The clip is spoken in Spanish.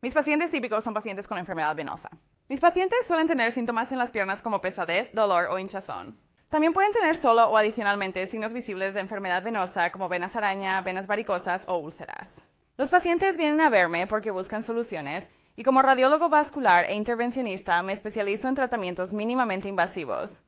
Mis pacientes típicos son pacientes con enfermedad venosa. Mis pacientes suelen tener síntomas en las piernas como pesadez, dolor o hinchazón. También pueden tener solo o adicionalmente signos visibles de enfermedad venosa como venas araña, venas varicosas o úlceras. Los pacientes vienen a verme porque buscan soluciones y como radiólogo vascular e intervencionista me especializo en tratamientos mínimamente invasivos,